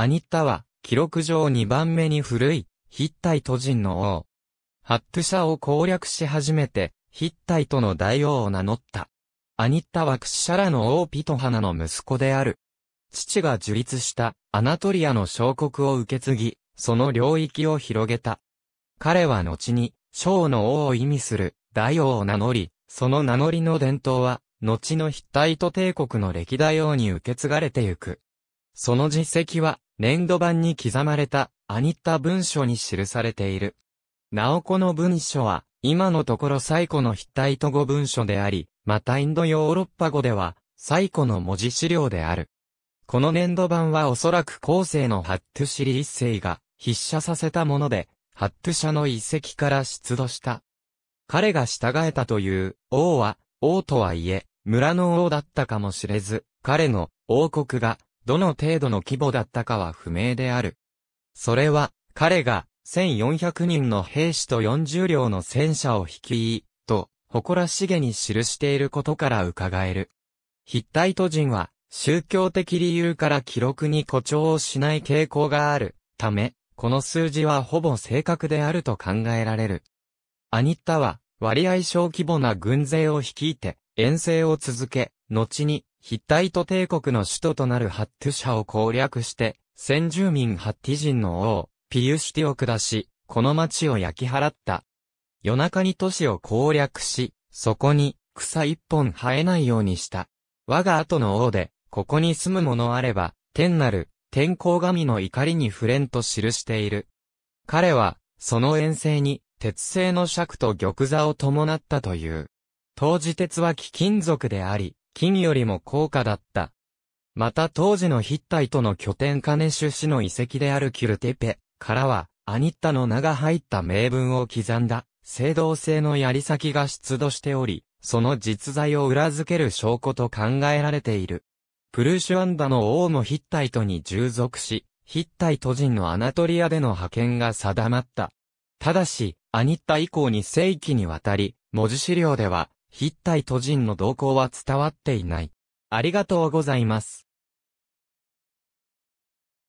アニッタは、記録上2番目に古い、ヒッタイト人の王。ハット社を攻略し始めて、ヒッタイトの大王を名乗った。アニッタはクシャラの王ピトハナの息子である。父が樹立したアナトリアの小国を受け継ぎ、その領域を広げた。彼は後に、小の王を意味する大王を名乗り、その名乗りの伝統は、後のヒッタイト帝国の歴代王に受け継がれてゆく。その実績は、粘土板に刻まれた、アニッタ文書に記されている。ナオコの文書は、今のところ最古のヒッタイト語文書であり、またインドヨーロッパ語では、最古の文字資料である。この粘土板はおそらく後世のハットシリ一世が筆写させたもので、ハット社の遺跡から出土した。彼が従えたという王は、王とはいえ、村の王だったかもしれず、彼の王国がどの程度の規模だったかは不明である。それは、彼が、1400人の兵士と40両の戦車を率い、と、誇らしげに記していることから伺える。ヒッタイト人は、宗教的理由から記録に誇張をしない傾向がある、ため、この数字はほぼ正確であると考えられる。アニッタは、割合小規模な軍勢を率いて、遠征を続け、後に、ヒッタイト帝国の首都となるハッティシャを攻略して、先住民ハッティ人の王、ピユシティを下し、この町を焼き払った。夜中に都市を攻略し、そこに草一本生えないようにした。我が後の王で、ここに住む者あれば、天なる、天候神の怒りに触れんと記している。彼は、その遠征に、鉄製の尺と玉座を伴ったという。当時鉄は貴金属であり、金よりも高価だった。また当時のヒッタイトの拠点カネシュの遺跡であるキュルテペからは、アニッタの名が入った名文を刻んだ、青銅製の槍先が出土しており、その実在を裏付ける証拠と考えられている。プルーシュアンダの王もヒッタイトに従属し、ヒッタイト人のアナトリアでの派遣が定まった。ただし、アニッタ以降に世紀にわたり、文字資料では、ヒッタイト人の動向は伝わっていない。ありがとうございます。